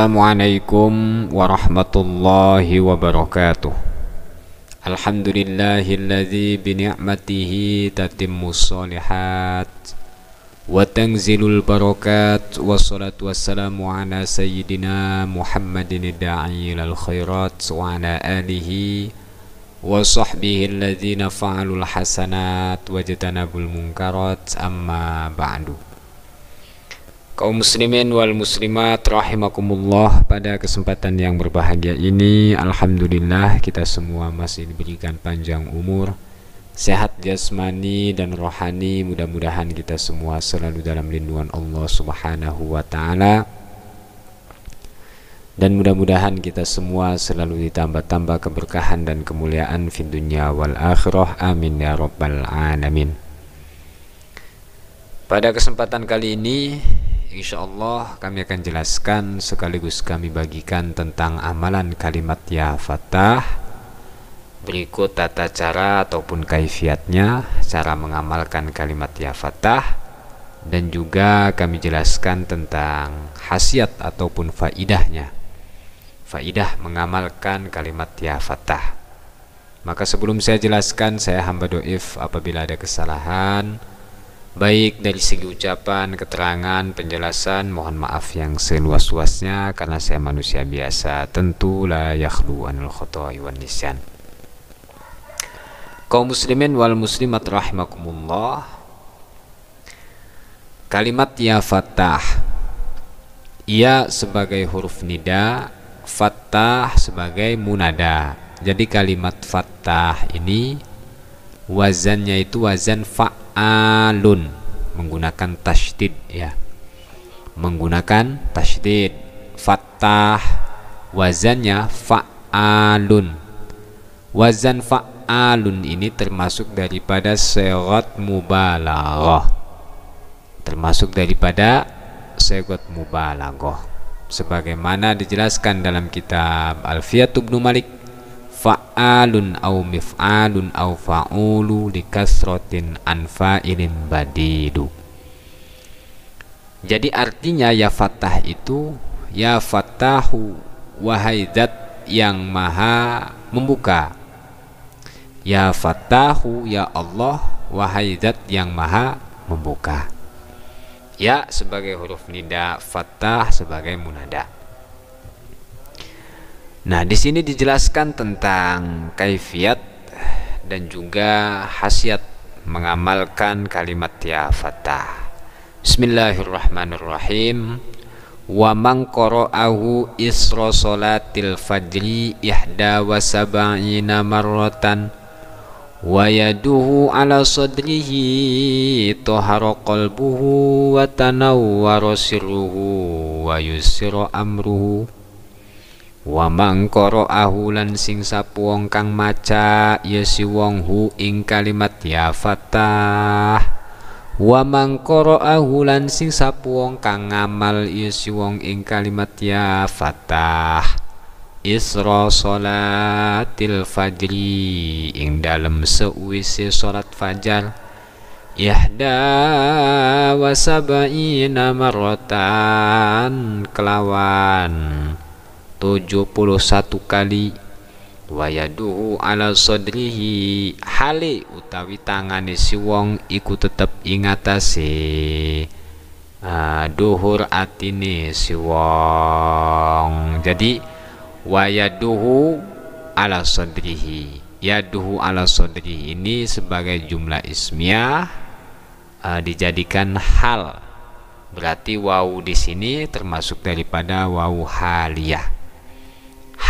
Assalamualaikum warahmatullahi wabarakatuh Alhamdulillahilladzi bini'matihi tatimmus solihat Wa tanzilul barakat Wassalatu wassalamu ala sayyidina Muhammadin da'i ilal khairat Wa ala alihi wa sahbihi alladhina fa'alul hasanat Wajtanabul munkarat amma ba'du Kaum muslimin wal muslimat rahimakumullah pada kesempatan yang berbahagia ini alhamdulillah kita semua masih diberikan panjang umur sehat jasmani dan rohani mudah-mudahan kita semua selalu dalam lindungan Allah Subhanahu wa taala dan mudah-mudahan kita semua selalu ditambah-tambah keberkahan dan kemuliaan di dunia wal akhirah amin ya rabbal alamin pada kesempatan kali ini Insya Allah kami akan jelaskan sekaligus kami bagikan tentang amalan kalimat ya fatah Berikut tata cara ataupun kaifiatnya, cara mengamalkan kalimat ya fatah Dan juga kami jelaskan tentang khasiat ataupun faidahnya Faidah mengamalkan kalimat ya fatah Maka sebelum saya jelaskan, saya hamba doif apabila ada kesalahan baik dari segi ucapan, keterangan, penjelasan, mohon maaf yang seluas-luasnya karena saya manusia biasa, Tentulah yakhlu anil wan nisyan. Kaum muslimin wal muslimat rahimakumullah. Kalimat ya fatah. ia sebagai huruf nida, fatah sebagai munada. Jadi kalimat fatah ini wazannya itu wazan fa'alun menggunakan tasydid ya menggunakan tasydid fathah wazannya fa'alun wazan fa'alun ini termasuk daripada syarat mubalaghah termasuk daripada syarat mubalaghah sebagaimana dijelaskan dalam kitab Alfiyatu Ibnu Malik fa'alun au mif'alun au fa'ulu likasrotin anfa'ilin badidu jadi artinya ya fatah itu ya fatahu wahai zat yang maha membuka ya fatahu ya Allah wahai zat yang maha membuka ya sebagai huruf nida fatah sebagai munada Nah, di sini dijelaskan tentang kaifiat dan juga khasiat mengamalkan kalimat ya fatah. Bismillahirrahmanirrahim. Wa man qara'ahu isra salatil fajri ihda wa sab'ina marratan wa yaduhu ala sadrihi tahara qalbuhu wa tanawwara sirruhu wa yusira amruhu Wa mangkoro ahulan sing sing sapuong kang maca ya si wong hu ing kalimat ya fatah. Wa mangkoro ahulan sing sing sapuong kang ngamal ya si wong ing kalimat ya fatah. Isra salatil fajri ing dalem seuwise solat fajar Yahda wa sab'ina maratan kelawan 71 kali wayaduhu ala sodrihi hale utawi tangane si wong iku tetep ingatasi uh, ah, duhur atine si wong jadi wayaduhu ala sodrihi yaduhu ala sodrihi ini sebagai jumlah ismiyah uh, ah, dijadikan hal berarti wau di sini termasuk daripada wau haliyah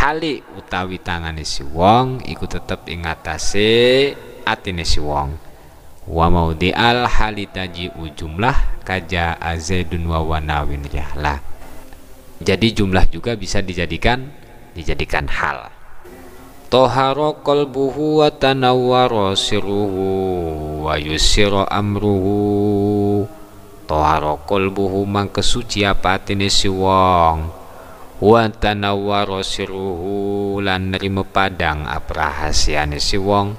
hali utawi tangane si wong iku tetep ing atase atine si wong wa al hali taji jumlah kaja azaidun wa wanawin jahla jadi jumlah juga bisa dijadikan dijadikan hal toharo qalbuhu wa tanawwara siruhu wa yusira amruhu toharo qalbuhu mangkesuci apa atine si wong wa tanawwaro siruhu lan nerima padang aprahasiane si wong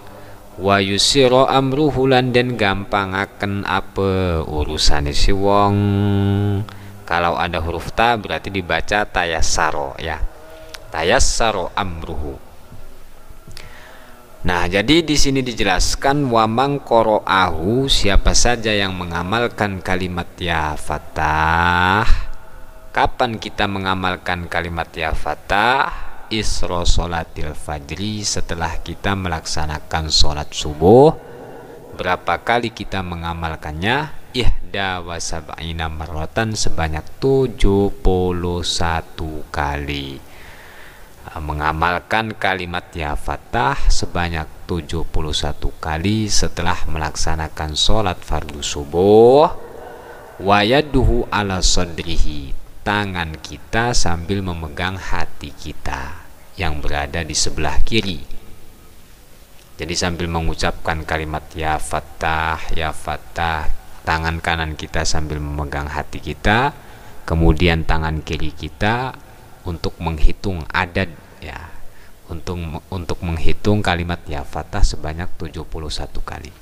wa yusira amruhu lan den gampangaken apa urusane si wong kalau ada huruf ta berarti dibaca tayassaro ya tayassaro amruhu Nah, jadi di sini dijelaskan wamang mang siapa saja yang mengamalkan kalimat ya fatah kapan kita mengamalkan kalimat ya fatah isro solatil fajri setelah kita melaksanakan solat subuh berapa kali kita mengamalkannya ihda wasab'ina marotan sebanyak 71 kali mengamalkan kalimat ya fatah sebanyak 71 kali setelah melaksanakan sholat fardu subuh wayaduhu ala sadrihi tangan kita sambil memegang hati kita yang berada di sebelah kiri. Jadi sambil mengucapkan kalimat ya fatah, ya fatah, tangan kanan kita sambil memegang hati kita, kemudian tangan kiri kita untuk menghitung adad ya. Untuk untuk menghitung kalimat ya fatah sebanyak 71 kali.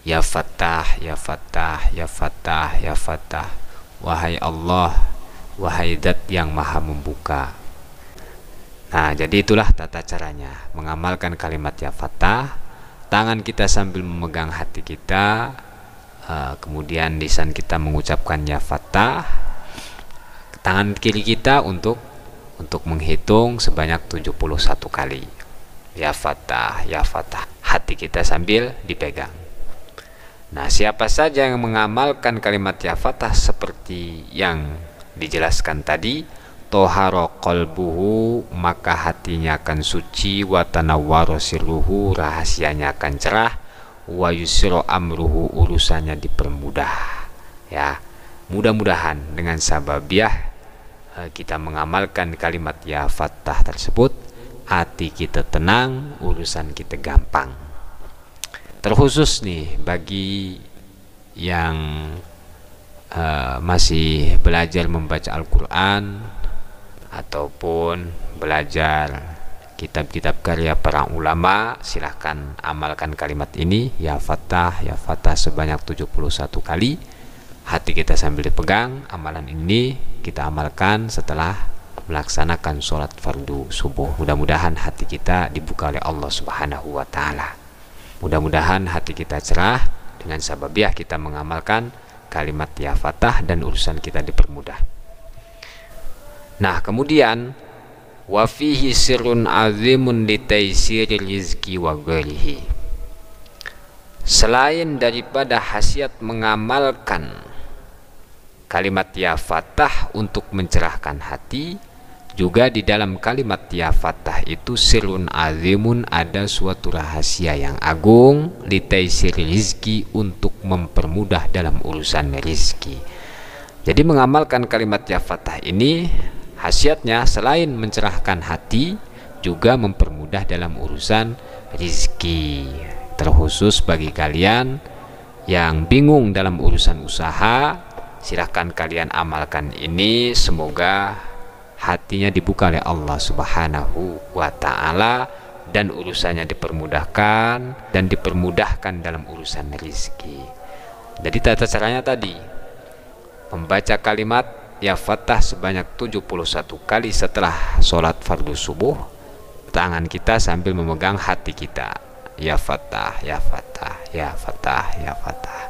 Ya fatah, ya fatah, ya fatah, ya fatah wahai Allah wahai Dat yang maha membuka nah jadi itulah tata caranya mengamalkan kalimat ya fatah tangan kita sambil memegang hati kita eh, kemudian lisan kita mengucapkan ya fatah tangan kiri kita untuk untuk menghitung sebanyak 71 kali ya fatah ya fatah hati kita sambil dipegang Nah, siapa saja yang mengamalkan kalimat ya fatah seperti yang dijelaskan tadi, toharo qalbuhu maka hatinya akan suci wa tanawwaru rahasianya akan cerah wa amruhu urusannya dipermudah ya mudah-mudahan dengan sababiah eh, kita mengamalkan kalimat ya fatah tersebut hati kita tenang urusan kita gampang terkhusus nih bagi yang uh, masih belajar membaca Al-Quran ataupun belajar kitab-kitab karya para ulama silahkan amalkan kalimat ini ya fatah ya fatah sebanyak 71 kali hati kita sambil dipegang amalan ini kita amalkan setelah melaksanakan sholat fardu subuh mudah-mudahan hati kita dibuka oleh Allah subhanahu wa ta'ala Mudah-mudahan hati kita cerah dengan sababiah kita mengamalkan kalimat ya fatah dan urusan kita dipermudah. Nah, kemudian wa fihi sirrun azimun litaisiril rizqi wa ghairihi. Selain daripada khasiat mengamalkan kalimat ya fatah untuk mencerahkan hati, juga di dalam kalimat ya fatah itu sirun azimun ada suatu rahasia yang agung sir rizki untuk mempermudah dalam urusan rizki. Jadi mengamalkan kalimat ya fatah ini khasiatnya selain mencerahkan hati juga mempermudah dalam urusan rizki terkhusus bagi kalian yang bingung dalam urusan usaha silahkan kalian amalkan ini semoga hatinya dibuka oleh Allah Subhanahu wa taala dan urusannya dipermudahkan dan dipermudahkan dalam urusan rizki. Jadi tata caranya tadi membaca kalimat ya fatah sebanyak 71 kali setelah sholat fardu subuh tangan kita sambil memegang hati kita ya fatah ya fatah ya fatah ya fatah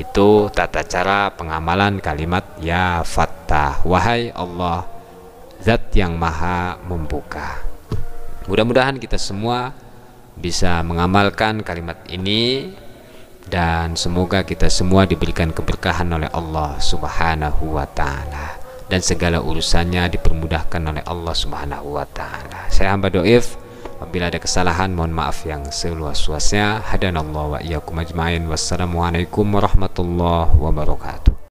itu tata cara pengamalan kalimat ya fatah wahai Allah zat yang maha membuka mudah-mudahan kita semua bisa mengamalkan kalimat ini dan semoga kita semua diberikan keberkahan oleh Allah Subhanahu wa taala dan segala urusannya dipermudahkan oleh Allah Subhanahu wa taala. Saya hamba doif Apabila ada kesalahan mohon maaf yang seluas-luasnya. Hadanallah wa wa ajmain. Wassalamualaikum warahmatullahi wabarakatuh.